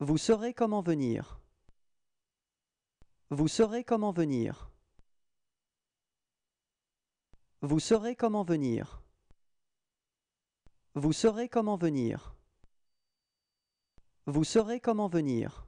Vous saurez comment venir. Vous saurez comment venir. Vous saurez comment venir. Vous saurez comment venir. Vous saurez comment venir.